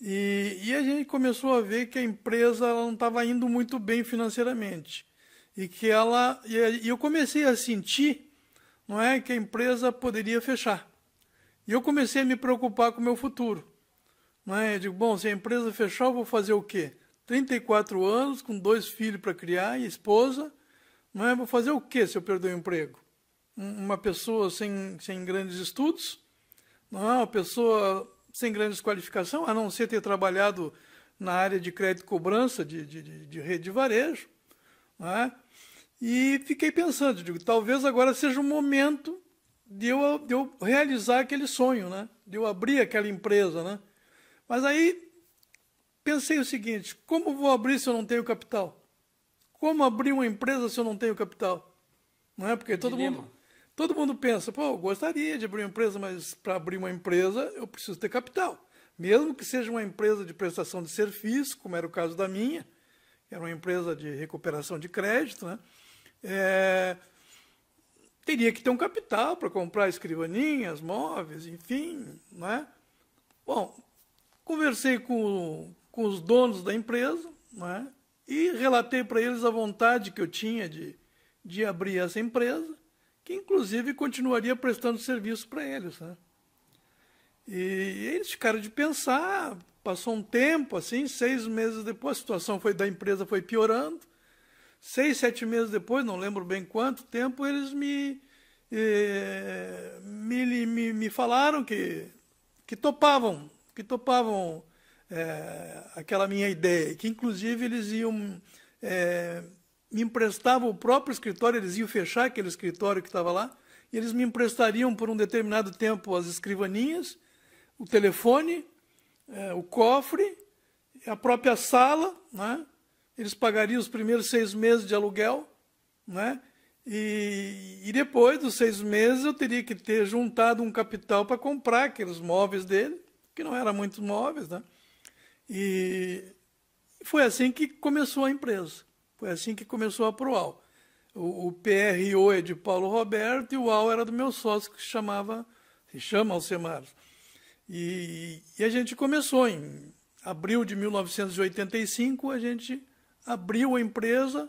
E, e a gente começou a ver que a empresa não estava indo muito bem financeiramente. E que ela. E eu comecei a sentir não é, que a empresa poderia fechar. E eu comecei a me preocupar com o meu futuro. Não é? Eu digo, bom, se a empresa fechar, eu vou fazer o quê? 34 anos, com dois filhos para criar e esposa, não é? vou fazer o quê se eu perder o emprego? Uma pessoa sem, sem grandes estudos, não é? uma pessoa sem grandes qualificação, a não ser ter trabalhado na área de crédito e cobrança de, de, de, de rede de varejo. Né? E fiquei pensando, digo, talvez agora seja o momento de eu, de eu realizar aquele sonho, né? de eu abrir aquela empresa. Né? Mas aí pensei o seguinte: como vou abrir se eu não tenho capital? Como abrir uma empresa se eu não tenho capital? Não é? Porque todo Dilema. mundo. Todo mundo pensa, pô, eu gostaria de abrir uma empresa, mas para abrir uma empresa eu preciso ter capital. Mesmo que seja uma empresa de prestação de serviço, como era o caso da minha, era uma empresa de recuperação de crédito, né? É, teria que ter um capital para comprar escrivaninhas, móveis, enfim, né? Bom, conversei com, com os donos da empresa, né? E relatei para eles a vontade que eu tinha de, de abrir essa empresa que inclusive continuaria prestando serviço para eles. Né? E eles ficaram de pensar, passou um tempo, assim, seis meses depois, a situação foi da empresa foi piorando. Seis, sete meses depois, não lembro bem quanto tempo, eles me, eh, me, me, me, falaram que, que topavam, que topavam eh, aquela minha ideia, que inclusive eles iam eh, me emprestava o próprio escritório, eles iam fechar aquele escritório que estava lá, e eles me emprestariam por um determinado tempo as escrivaninhas, o telefone, é, o cofre, a própria sala, né? eles pagariam os primeiros seis meses de aluguel, né? E, e depois dos seis meses eu teria que ter juntado um capital para comprar aqueles móveis dele, que não eram muitos móveis, né? E foi assim que começou a empresa. Foi assim que começou a Proal. O, o PRO é de Paulo Roberto e o AU era do meu sócio, que se chamava, se chama Alcemar. E, e a gente começou em abril de 1985, a gente abriu a empresa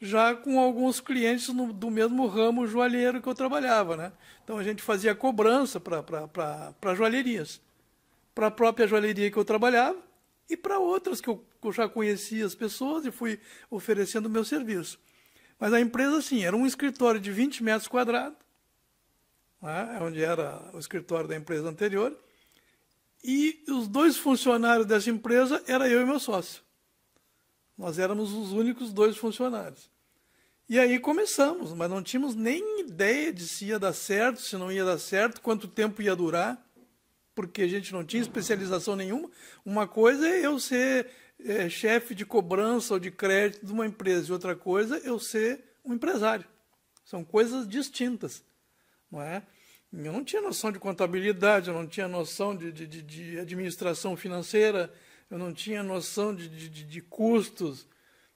já com alguns clientes no, do mesmo ramo joalheiro que eu trabalhava. Né? Então a gente fazia cobrança para joalherias. Para a própria joalheria que eu trabalhava, e para outras que eu, já conhecia as pessoas e fui oferecendo o meu serviço. Mas a empresa, assim, era um escritório de 20 metros quadrados, né, onde era o escritório da empresa anterior, e os dois funcionários dessa empresa era eu e meu sócio. Nós éramos os únicos dois funcionários. E aí começamos, mas não tínhamos nem ideia de se ia dar certo, se não ia dar certo, quanto tempo ia durar porque a gente não tinha especialização nenhuma. Uma coisa é eu ser é, chefe de cobrança ou de crédito de uma empresa, e outra coisa é eu ser um empresário. São coisas distintas, não é? Eu não tinha noção de contabilidade, eu não tinha noção de, de, de administração financeira, eu não tinha noção de, de, custos,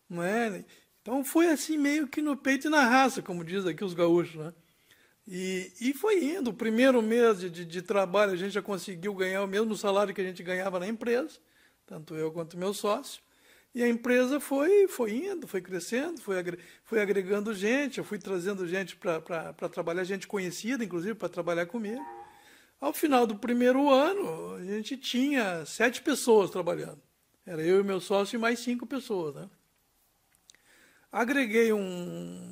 não é? Então foi assim meio que no peito e na raça, como diz aqui os gaúchos, né? E, e foi indo. O primeiro mês de, de, de, trabalho a gente já conseguiu ganhar o mesmo salário que a gente ganhava na empresa, tanto eu quanto meu sócio. E a empresa foi, foi indo, foi crescendo, foi, foi agregando gente. Eu fui trazendo gente para trabalhar, gente conhecida, inclusive, para trabalhar comigo. Ao final do primeiro ano, a gente tinha sete pessoas trabalhando. Era eu e meu sócio e mais cinco pessoas. Né? Agreguei um,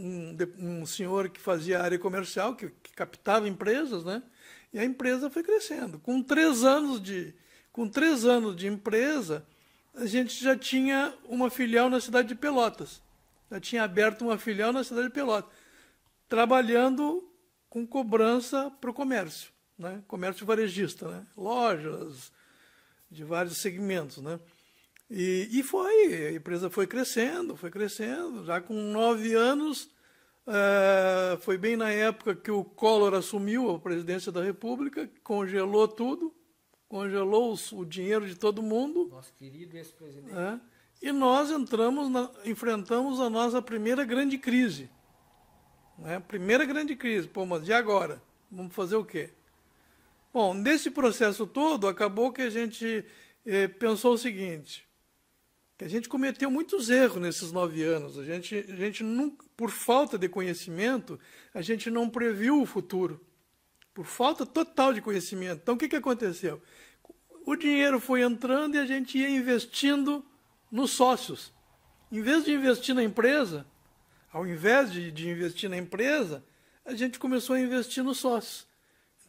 um, um senhor que fazia área comercial, que, que, captava empresas, né? E a empresa foi crescendo. Com três anos de, com três anos de empresa, a gente já tinha uma filial na cidade de Pelotas. Já tinha aberto uma filial na cidade de Pelotas, trabalhando com cobrança para o comércio, né? comércio varejista, né? lojas de vários segmentos. Né? E, e foi, a empresa foi crescendo, foi crescendo. Já com nove anos, eh, foi bem na época que o Collor assumiu a presidência da República, congelou tudo, congelou o dinheiro de todo mundo. Nosso querido ex-presidente. É. E nós entramos, na, enfrentamos a nossa primeira grande crise. Né? Primeira grande crise. Pô, mas e agora? Vamos fazer o quê? Bom, nesse processo todo, acabou que a gente eh, pensou o seguinte: que a gente cometeu muitos erros nesses nove anos. A gente, a gente por falta de conhecimento, a gente não previu o futuro. Por falta total de conhecimento. Então, o que, que aconteceu? O dinheiro foi entrando e a gente ia investindo nos sócios. Em vez de investir na empresa, ao invés de, de investir na empresa, a gente começou a investir nos sócios.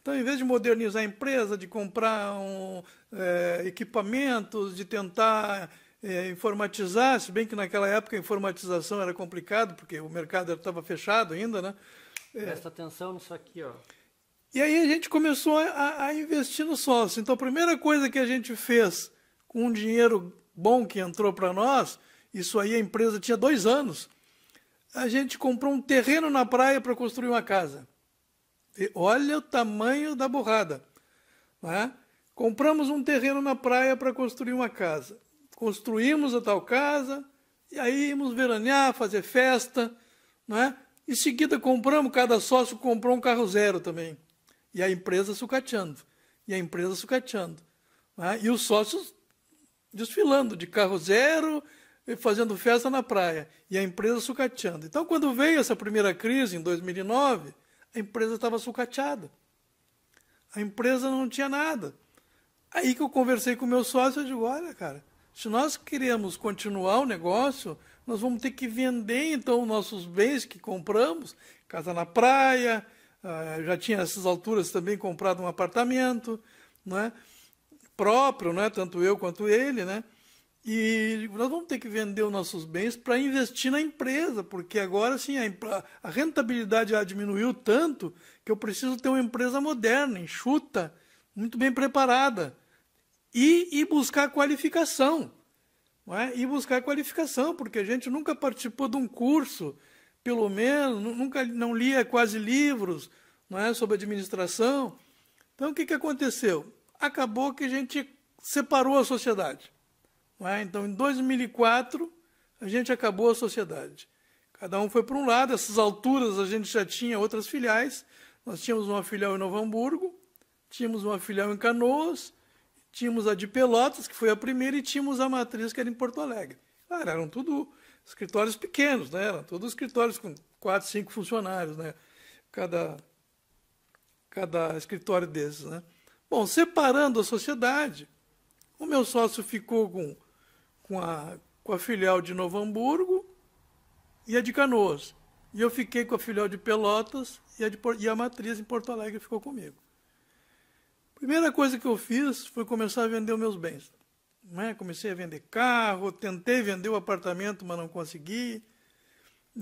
Então, em vez de modernizar a empresa, de comprar um, é, equipamentos, de tentar é, informatizar, se bem que naquela época a informatização era complicado, porque o mercado estava fechado ainda, né? É. Presta atenção nisso aqui, ó. E aí a gente começou a, a, investir no sócio. Então a primeira coisa que a gente fez com um dinheiro bom que entrou para nós, isso aí a empresa tinha dois anos, a gente comprou um terreno na praia para construir uma casa. E olha o tamanho da borrada. Né? Compramos um terreno na praia para construir uma casa construímos a tal casa, e aí íamos veranear, fazer festa, não é? Em seguida compramos, cada sócio comprou um carro zero também. E a empresa sucateando. E a empresa sucateando. É? E os sócios desfilando de carro zero, e fazendo festa na praia. E a empresa sucateando. Então, quando veio essa primeira crise, em 2009, a empresa estava sucateada. A empresa não tinha nada. Aí que eu conversei com o meu sócio, eu digo, olha, cara, se nós queremos continuar o negócio, nós vamos ter que vender então nossos bens que compramos, casa na praia, ah, já tinha nessas alturas também comprado um apartamento, é? próprio, é? tanto eu quanto ele, né? E nós vamos ter que vender os nossos bens para investir na empresa, porque agora sim a, rentabilidade já diminuiu tanto que eu preciso ter uma empresa moderna, enxuta, muito bem preparada e, e buscar qualificação. Não é? E buscar qualificação, porque a gente nunca participou de um curso, pelo menos, nunca não lia quase livros não é? sobre administração. Então, o que, que aconteceu? Acabou que a gente separou a sociedade. Não é? Então, em 2004, a gente acabou a sociedade. Cada um foi para um lado, essas alturas a gente já tinha outras filiais. Nós tínhamos uma filial em Novo Hamburgo, tínhamos uma filial em Canoas, Tínhamos a de Pelotas, que foi a primeira, e tínhamos a matriz, que era em Porto Alegre. Claro, eram tudo escritórios pequenos, né? Eram todos escritórios com quatro, cinco funcionários, né? Cada, cada escritório desses, né? Bom, separando a sociedade, o meu sócio ficou com, com, a, com a filial de Novo Hamburgo e a de Canoas. E eu fiquei com a filial de Pelotas e a, de, e a matriz em Porto Alegre ficou comigo. Primeira coisa que eu fiz foi começar a vender meus bens. Né? Comecei a vender carro, tentei vender o apartamento, mas não consegui.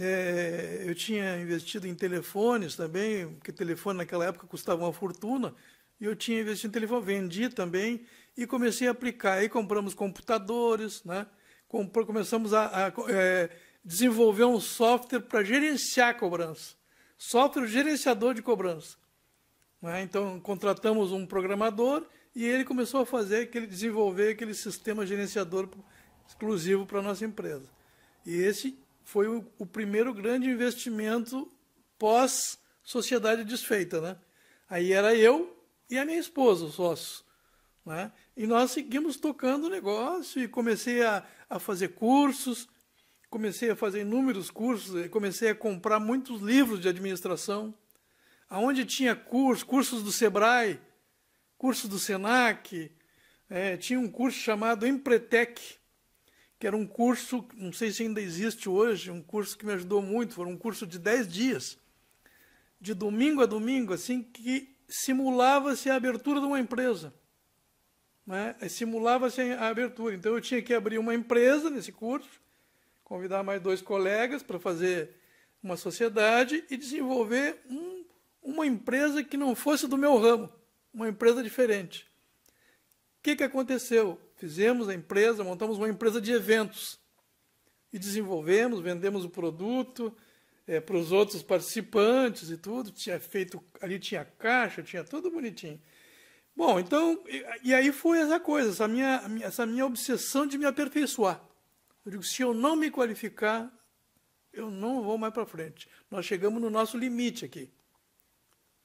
É, eu tinha investido em telefones também, porque telefone naquela época custava uma fortuna, e eu tinha investido em telefone, vendi também e comecei a aplicar. Aí compramos computadores, né? Compr começamos a, a é, desenvolver um software para gerenciar a cobrança software gerenciador de cobrança. Né? Então, contratamos um programador e ele começou a fazer, aquele, desenvolver aquele sistema gerenciador exclusivo para a nossa empresa. E esse foi o, o primeiro grande investimento pós-sociedade desfeita. Né? Aí era eu e a minha esposa, os sócios. Né? E nós seguimos tocando o negócio e comecei a, a fazer cursos, comecei a fazer inúmeros cursos, comecei a comprar muitos livros de administração aonde tinha cursos, cursos do Sebrae, cursos do Senac, é, tinha um curso chamado Empretec, que era um curso, não sei se ainda existe hoje, um curso que me ajudou muito, foi um curso de 10 dias, de domingo a domingo, assim, que simulava-se a abertura de uma empresa. Né? É, simulava-se a abertura. Então eu tinha que abrir uma empresa nesse curso, convidar mais dois colegas para fazer uma sociedade e desenvolver um uma empresa que não fosse do meu ramo, uma empresa diferente. O que, que aconteceu? Fizemos a empresa, montamos uma empresa de eventos e desenvolvemos, vendemos o produto é, para os outros participantes e tudo. Tinha feito ali tinha caixa, tinha tudo bonitinho. Bom, então e, e aí foi essa coisa, essa minha essa minha obsessão de me aperfeiçoar. Eu digo, se eu não me qualificar, eu não vou mais para frente. Nós chegamos no nosso limite aqui.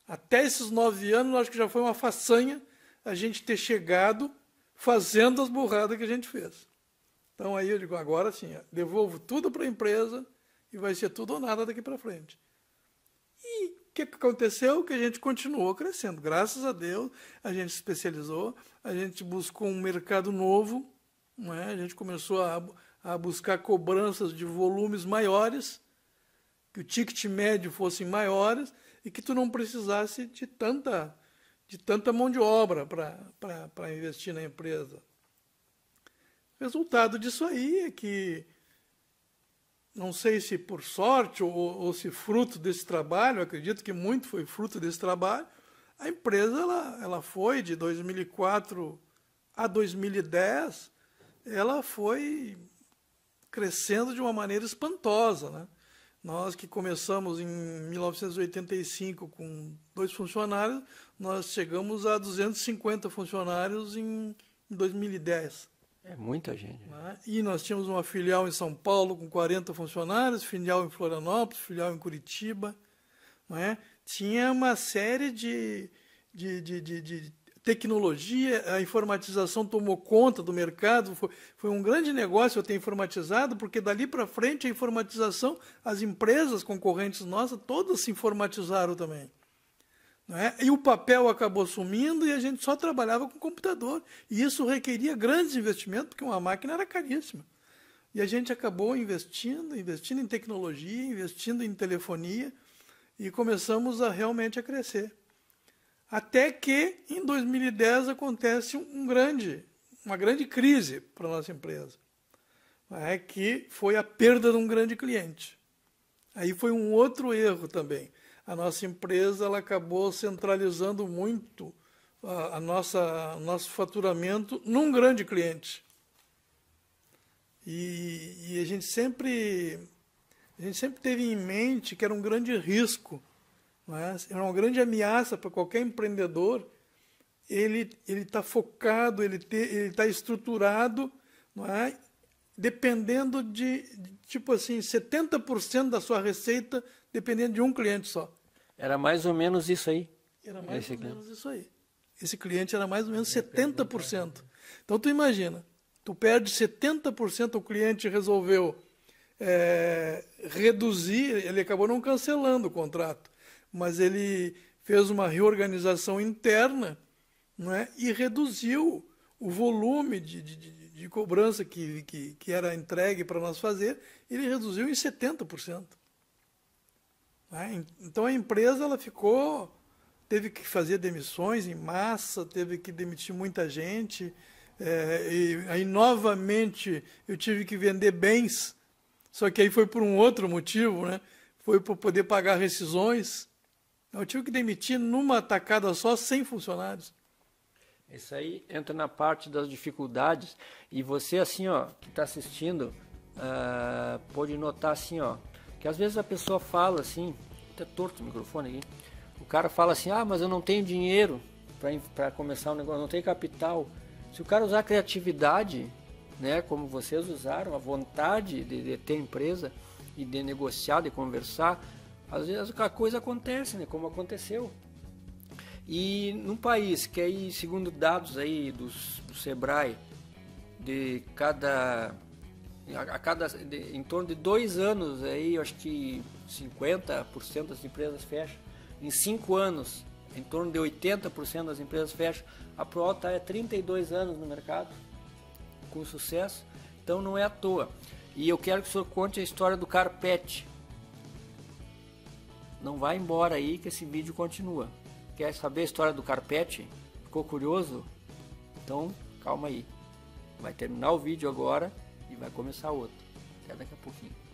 Até esses nove anos, acho que já foi uma façanha a gente ter chegado fazendo as burradas que a gente fez. Então aí eu digo, agora sim, devolvo tudo para a empresa e vai ser tudo ou nada daqui para frente. E o que aconteceu? Que a gente continuou crescendo. Graças a Deus, a gente se especializou, a gente buscou um mercado novo, não é? a gente começou a, a buscar cobranças de volumes maiores, que o ticket médio fossem maiores, e que tu não precisasse de tanta, de tanta mão de obra para investir na empresa. O resultado disso aí é que, não sei se por sorte ou, ou se fruto desse trabalho, acredito que muito foi fruto desse trabalho, a empresa ela, ela foi de 2004 a 2010, ela foi crescendo de uma maneira espantosa, né? Nós que começamos em 1985 com dois funcionários, nós chegamos a 250 funcionários em 2010. É muita gente. Né? né? E nós tínhamos uma filial em São Paulo com 40 funcionários, filial em Florianópolis, filial em Curitiba. Né? Tinha uma série de, de, de, de, de tecnologia, a informatização tomou conta do mercado, foi, foi um grande negócio eu ter informatizado, porque dali para frente a informatização, as empresas concorrentes nossas, todas se informatizaram também. É? E o papel acabou sumindo e a gente só trabalhava com computador. E isso requeria grandes investimentos, porque uma máquina era caríssima. E a gente acabou investindo, investindo em tecnologia, investindo em telefonia e começamos a realmente a crescer. Até que em 2010 acontece um grande, uma grande crise para a nossa empresa, é que foi a perda de um grande cliente. Aí foi um outro erro também. A nossa empresa ela acabou centralizando muito a, a nossa nosso faturamento num grande cliente. E, e a gente sempre a gente sempre teve em mente que era um grande risco era é? é uma grande ameaça para qualquer empreendedor. Ele ele está focado, ele ter, ele está estruturado, não é? Dependendo de tipo assim 70% da sua receita dependendo de um cliente só. Era mais ou menos isso aí. Era mais Esse ou cliente. menos isso aí. Esse cliente era mais ou menos 70%. Então tu imagina, tu perde 70%, o cliente resolveu é, reduzir, ele acabou não cancelando o contrato, mas ele fez uma reorganização interna né, e reduziu o volume de, de, de cobrança que, que, que, era entregue para nós fazer, ele reduziu em 70%. Né? Então a empresa ela ficou, teve que fazer demissões em massa, teve que demitir muita gente, é, e aí novamente eu tive que vender bens, só que aí foi por um outro motivo, né? foi para poder pagar rescisões eu tive que demitir numa tacada só 100 funcionários. Isso aí entra na parte das dificuldades e você assim ó que está assistindo uh, pode notar assim ó que às vezes a pessoa fala assim até tá torto o microfone aqui o cara fala assim ah mas eu não tenho dinheiro para começar um negócio não tenho capital se o cara usar criatividade né como vocês usaram a vontade de, de ter empresa e de negociar de conversar às vezes a coisa acontece, né? Como aconteceu. E num país que aí, segundo dados aí do Sebrae, de cada a cada de, em torno de dois anos aí eu acho que 50% das empresas fecham em cinco anos em torno de 80% das empresas fecham a Pro está há 32 anos no mercado com sucesso então não é à toa e eu quero que o senhor conte a história do Carpete não vai embora aí que esse vídeo continua. Quer saber a história do carpete? Ficou curioso? Então, calma aí. Vai terminar o vídeo agora e vai começar outro. Até daqui a pouquinho.